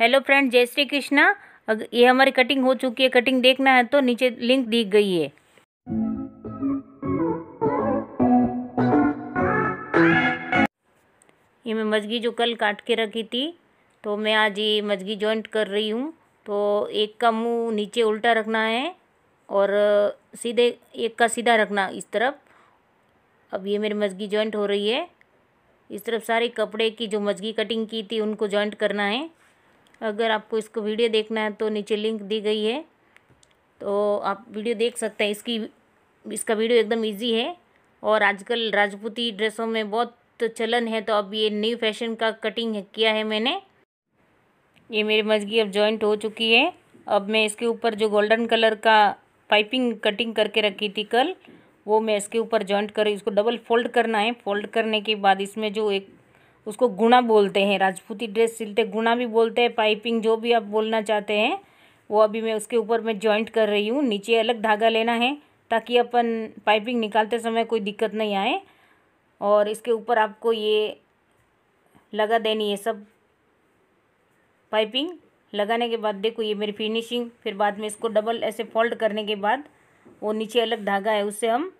hello friend जय श्री कृष्णा ये हमारी कटिंग हो चुकी है कटिंग देखना है तो नीचे लिंक दी गई है ये मैं मजगी जो कल काट के रखी थी तो मैं आज ये मजगी जॉइंट कर रही हूँ तो एक का मुंह नीचे उल्टा रखना है और सीधे एक का सीधा रखना इस तरफ अब ये मेरी मजगी जॉइंट हो रही है इस तरफ सारे कपड़े की जो मजगी कटिंग की थी उनको जॉइंट करना है अगर आपको इसको वीडियो देखना है तो नीचे लिंक दी गई है तो आप वीडियो देख सकते हैं इसकी इसका वीडियो एकदम इजी है और आजकल राजपूती ड्रेसों में बहुत चलन है तो अब ये न्यू फैशन का कटिंग किया है मैंने ये मेरी मजगी अब जॉइंट हो चुकी है अब मैं इसके ऊपर जो गोल्डन कलर का पाइपिंग कटिंग करके रखी थी कल वो मैं इसके ऊपर जॉइंट कर इसको डबल फोल्ड करना है फोल्ड करने के बाद इसमें जो एक उसको गुणा बोलते हैं राजपूती ड्रेस सिलते गुणा भी बोलते हैं पाइपिंग जो भी आप बोलना चाहते हैं वो अभी मैं उसके ऊपर मैं जॉइंट कर रही हूँ नीचे अलग धागा लेना है ताकि अपन पाइपिंग निकालते समय कोई दिक्कत नहीं आए और इसके ऊपर आपको ये लगा देनी है सब पाइपिंग लगाने के बाद देखो ये मेरी फिनिशिंग फिर बाद में इसको डबल ऐसे फोल्ड करने के बाद वो नीचे अलग धागा है उससे हम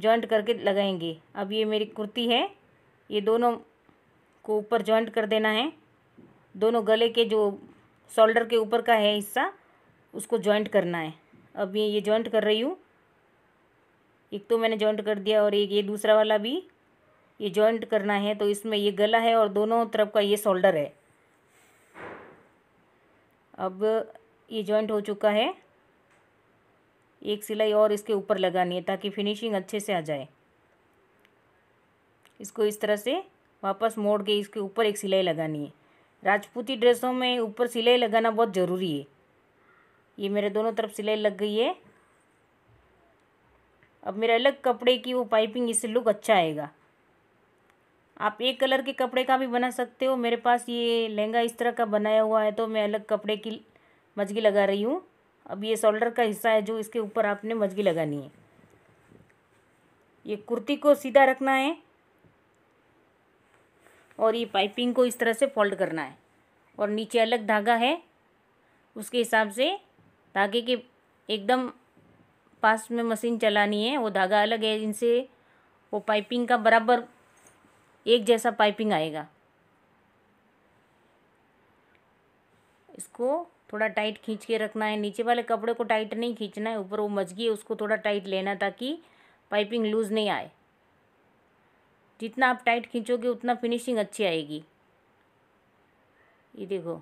जॉइंट करके लगाएंगे अब ये मेरी कुर्ती है ये दोनों को ऊपर जॉइंट कर देना है दोनों गले के जो शोल्डर के ऊपर का है हिस्सा उसको जॉइंट करना है अब ये ये जॉइंट कर रही हूँ एक तो मैंने जॉइंट कर दिया और एक ये दूसरा वाला भी ये जॉइंट करना है तो इसमें ये गला है और दोनों तरफ का ये शोल्डर है अब ये जॉइंट हो चुका है एक सिलाई और इसके ऊपर लगानी है ताकि फिनिशिंग अच्छे से आ जाए इसको इस तरह से वापस मोड़ के इसके ऊपर एक सिलाई लगानी है राजपूती ड्रेसों में ऊपर सिलाई लगाना बहुत ज़रूरी है ये मेरे दोनों तरफ सिलाई लग गई है अब मेरे अलग कपड़े की वो पाइपिंग इससे लुक अच्छा आएगा आप एक कलर के कपड़े का भी बना सकते हो मेरे पास ये लहंगा इस तरह का बनाया हुआ है तो मैं अलग कपड़े की मजगी लगा रही हूँ अब ये शोल्डर का हिस्सा है जो इसके ऊपर आपने मजगी लगानी है ये कुर्ती को सीधा रखना है और ये पाइपिंग को इस तरह से फोल्ड करना है और नीचे अलग धागा है उसके हिसाब से धागे के एकदम पास में मशीन चलानी है वो धागा अलग है इनसे वो पाइपिंग का बराबर एक जैसा पाइपिंग आएगा इसको थोड़ा टाइट खींच के रखना है नीचे वाले कपड़े को टाइट नहीं खींचना है ऊपर वो मजगी है उसको थोड़ा टाइट लेना ताकि पाइपिंग लूज़ नहीं आए जितना आप टाइट खींचोगे उतना फिनिशिंग अच्छी आएगी ये देखो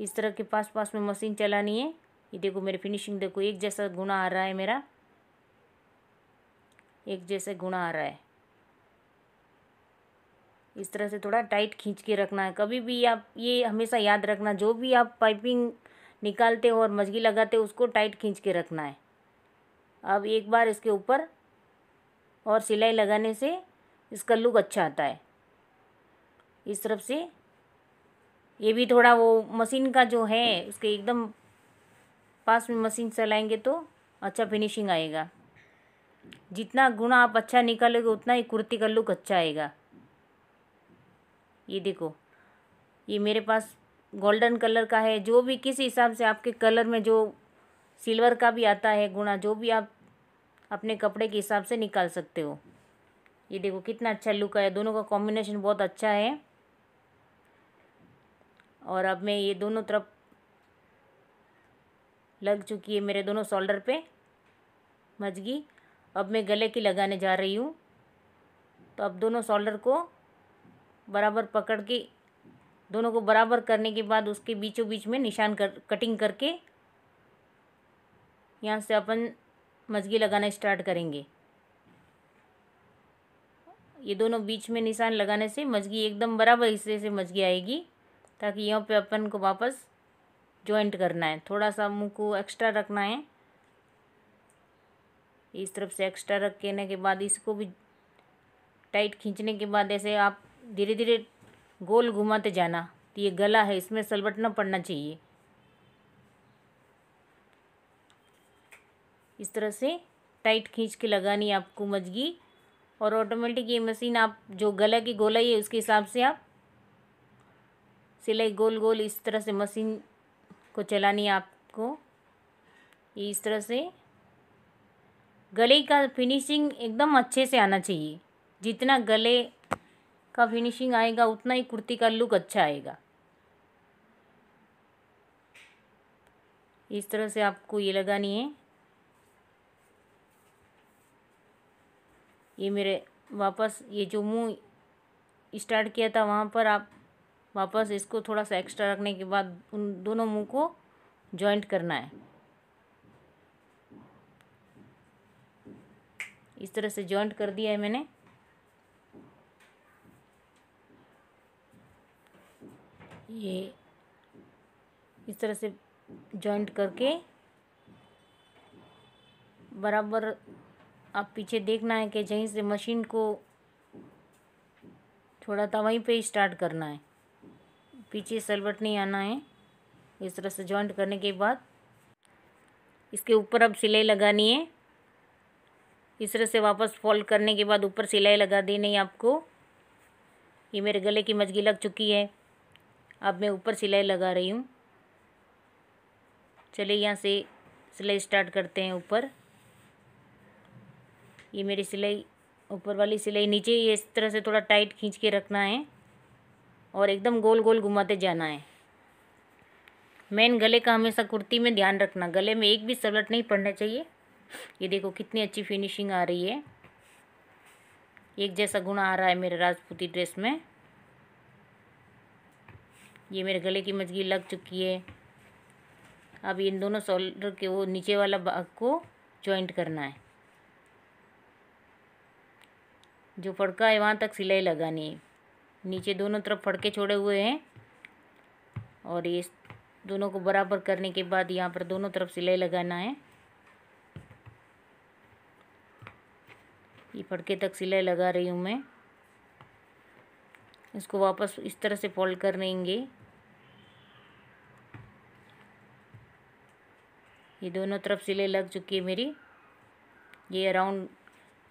इस तरह के पास पास में मशीन चलानी है ये देखो मेरे फिनिशिंग देखो एक जैसा गुना आ रहा है मेरा एक जैसा गुना आ रहा है इस तरह से थोड़ा टाइट खींच के रखना है कभी भी आप ये हमेशा याद रखना जो भी आप पाइपिंग निकालते हो और मजगी लगाते हो उसको टाइट खींच के रखना है अब एक बार इसके ऊपर और सिलाई लगाने से इसका लुक अच्छा आता है इस तरफ से ये भी थोड़ा वो मशीन का जो है उसके एकदम पास में मशीन चलाएंगे तो अच्छा फिनिशिंग आएगा जितना गुना आप अच्छा निकालोगे उतना ही कुर्ती का लुक अच्छा आएगा ये देखो ये मेरे पास गोल्डन कलर का है जो भी किसी हिसाब से आपके कलर में जो सिल्वर का भी आता है गुणा जो भी आप अपने कपड़े के हिसाब से निकाल सकते हो ये देखो कितना अच्छा लुक आया दोनों का कॉम्बिनेशन बहुत अच्छा है और अब मैं ये दोनों तरफ लग चुकी है मेरे दोनों शोल्डर पे मजगी अब मैं गले की लगाने जा रही हूँ तो अब दोनों शोल्डर को बराबर पकड़ के दोनों को बराबर करने के बाद उसके बीचों बीच में निशान कर कटिंग करके यहाँ से अपन मजगी लगाना स्टार्ट करेंगे ये दोनों बीच में निशान लगाने से मजगी एकदम बराबर हिस्से से मजगी आएगी ताकि यहाँ पे अपन को वापस जॉइंट करना है थोड़ा सा मुँह को एक्स्ट्रा रखना है इस तरफ से एक्स्ट्रा रख के के बाद इसको भी टाइट खींचने के बाद ऐसे आप धीरे धीरे गोल घुमाते जाना तो ये गला है इसमें सलबटना पड़ना चाहिए इस तरह से टाइट खींच के लगानी आपको मजगी और ऑटोमेटिक ये मशीन आप जो गला की गोलाई है उसके हिसाब से आप सिलाई गोल गोल इस तरह से मशीन को चलानी है आपको इस तरह से गले का फिनिशिंग एकदम अच्छे से आना चाहिए जितना गले का फिनिशिंग आएगा उतना ही कुर्ती का लुक अच्छा आएगा इस तरह से आपको ये लगानी है ये मेरे वापस ये जो मुंह स्टार्ट किया था वहाँ पर आप वापस इसको थोड़ा सा एक्स्ट्रा रखने के बाद उन दोनों मुंह को जॉइंट करना है इस तरह से जॉइंट कर दिया है मैंने ये इस तरह से जॉइंट करके बराबर आप पीछे देखना है कि जहीं से मशीन को थोड़ा था वहीं पे स्टार्ट करना है पीछे सलवट नहीं आना है इस तरह से जॉइंट करने के बाद इसके ऊपर अब सिलाई लगानी है इस तरह से वापस फॉल्ड करने के बाद ऊपर सिलाई लगा देनी है आपको ये मेरे गले की मजगी लग चुकी है अब मैं ऊपर सिलाई लगा रही हूँ चलिए यहाँ से सिलाई स्टार्ट करते हैं ऊपर ये मेरी सिलाई ऊपर वाली सिलाई नीचे ये इस तरह से थोड़ा टाइट खींच के रखना है और एकदम गोल गोल घुमाते जाना है मेन गले का हमेशा कुर्ती में ध्यान रखना गले में एक भी सलट नहीं पड़ना चाहिए ये देखो कितनी अच्छी फिनिशिंग आ रही है एक जैसा गुणा आ रहा है मेरे राजपूती ड्रेस में ये मेरे गले की मजगी लग चुकी है अब इन दोनों शोल्डर के वो नीचे वाला भाग को जॉइंट करना है जो फड़का है वहाँ तक सिलाई लगानी है नीचे दोनों तरफ फड़के छोड़े हुए हैं और ये दोनों को बराबर करने के बाद यहाँ पर दोनों तरफ सिलाई लगाना है ये फड़के तक सिलाई लगा रही हूँ मैं इसको वापस इस तरह से फोल्ड कर लेंगे ये दोनों तरफ सिलाई लग चुकी है मेरी ये अराउंड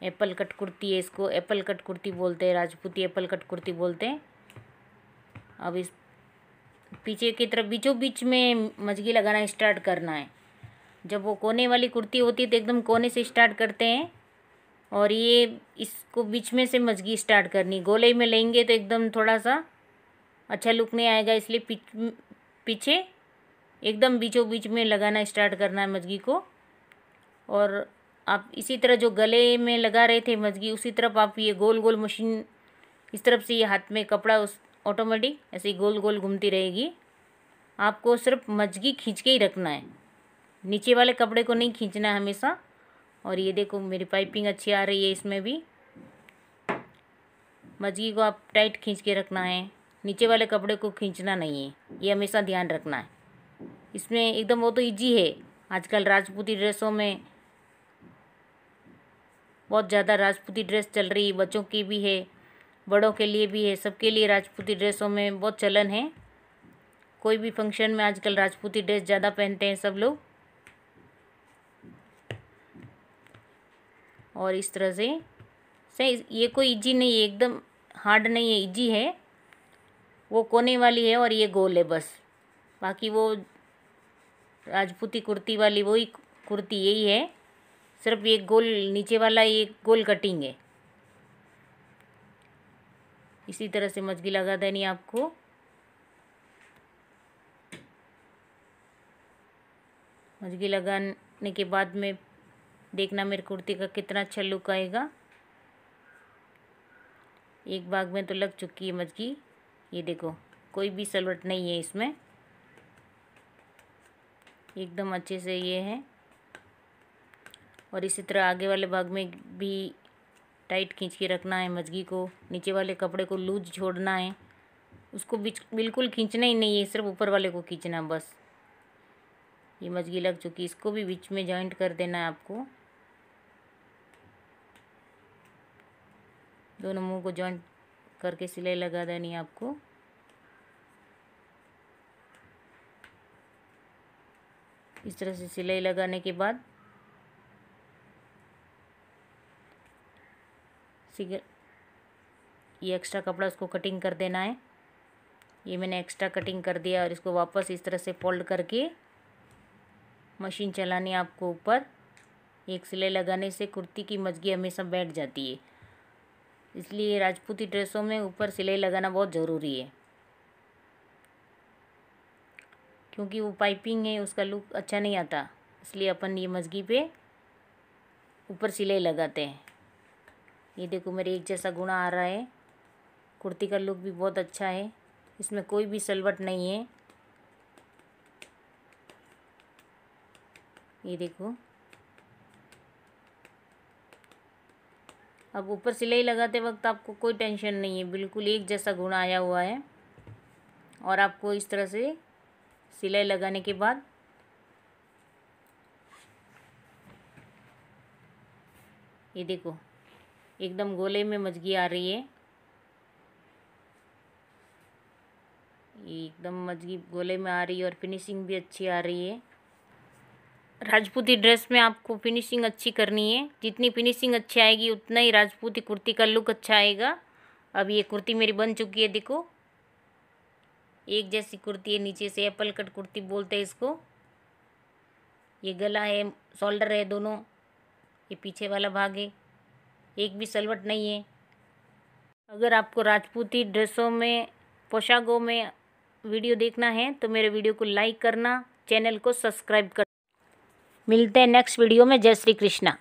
एप्पल कट कुर्ती है इसको एप्पल कट कुर्ती बोलते हैं राजपूती एप्पल कट कुर्ती बोलते हैं अब इस पीछे की तरफ बीचों बीच में मजगी लगाना स्टार्ट करना है जब वो कोने वाली कुर्ती होती है तो एकदम कोने से स्टार्ट करते हैं और ये इसको बीच में से मजगी स्टार्ट करनी गोले में लेंगे तो एकदम थोड़ा सा अच्छा लुक नहीं आएगा इसलिए पीछ, पीछे एकदम बीचों बीच में लगाना स्टार्ट करना है मजगी को और आप इसी तरह जो गले में लगा रहे थे मजगी उसी तरफ आप ये गोल गोल मशीन इस तरफ से ये हाथ में कपड़ा उस ऑटोमेटिक ऐसे गोल गोल घूमती रहेगी आपको सिर्फ मजगी खींच के ही रखना है नीचे वाले कपड़े को नहीं खींचना है हमेशा और ये देखो मेरी पाइपिंग अच्छी आ रही है इसमें भी मजगी को आप टाइट खींच के रखना है नीचे वाले कपड़े को खींचना नहीं है ये हमेशा ध्यान रखना है इसमें एकदम वो तो ईजी है आजकल राजपूती ड्रेसों में बहुत ज़्यादा राजपूती ड्रेस चल रही है बच्चों की भी है बड़ों के लिए भी है सबके लिए राजपूती ड्रेसों में बहुत चलन है कोई भी फंक्शन में आजकल राजपूती ड्रेस ज़्यादा पहनते हैं सब लोग और इस तरह से सही ये कोई इजी नहीं है एकदम हार्ड नहीं है इजी है वो कोने वाली है और ये गोल है बस बाकी वो राजपूती कुर्ती वाली वही कुर्ती यही है सिर्फ ये गोल नीचे वाला ये गोल कटिंग है इसी तरह से मजगी लगा देनी आपको मछली लगाने के बाद में देखना मेरे कुर्ती का कितना अच्छा लुक आएगा एक बाग में तो लग चुकी है मजगी ये देखो कोई भी सलवट नहीं है इसमें एकदम अच्छे से ये है और इसी तरह आगे वाले भाग में भी टाइट खींच के रखना है मजगी को नीचे वाले कपड़े को लूज छोड़ना है उसको बिच बिल्कुल खींचना ही नहीं है सिर्फ ऊपर वाले को खींचना बस ये मजगी लग चुकी इसको भी बीच में जॉइंट कर देना है आपको दोनों मुंह को जॉइंट करके सिलाई लगा देनी है आपको इस तरह से सिलाई लगाने के बाद सिगर ये एक्स्ट्रा कपड़ा उसको कटिंग कर देना है ये मैंने एक्स्ट्रा कटिंग कर दिया और इसको वापस इस तरह से फोल्ड करके मशीन चलानी आपको ऊपर एक सिलाई लगाने से कुर्ती की मजगी हमेशा बैठ जाती है इसलिए राजपूती ड्रेसों में ऊपर सिलाई लगाना बहुत ज़रूरी है क्योंकि वो पाइपिंग है उसका लुक अच्छा नहीं आता इसलिए अपन ये मजगी पे ऊपर सिलाई लगाते हैं ये देखो मेरे एक जैसा गुणा आ रहा है कुर्ती का लुक भी बहुत अच्छा है इसमें कोई भी सलवट नहीं है ये देखो अब ऊपर सिलाई लगाते वक्त आपको कोई टेंशन नहीं है बिल्कुल एक जैसा गुण आया हुआ है और आपको इस तरह से सिलाई लगाने के बाद ये देखो एकदम गोले में मजगी आ रही है एकदम मजगी गोले में आ रही है और फिनिशिंग भी अच्छी आ रही है राजपूती ड्रेस में आपको फिनिशिंग अच्छी करनी है जितनी फिनिशिंग अच्छी आएगी उतना ही राजपूती कुर्ती का लुक अच्छा आएगा अब ये कुर्ती मेरी बन चुकी है देखो एक जैसी कुर्ती है नीचे से एप्पल कट कुर्ती बोलते हैं इसको ये गला है शोल्डर है दोनों ये पीछे वाला भाग है एक भी सलवट नहीं है अगर आपको राजपूती ड्रेसों में पोशाकों में वीडियो देखना है तो मेरे वीडियो को लाइक करना चैनल को सब्सक्राइब कर मिलते हैं नेक्स्ट वीडियो में जय श्री कृष्णा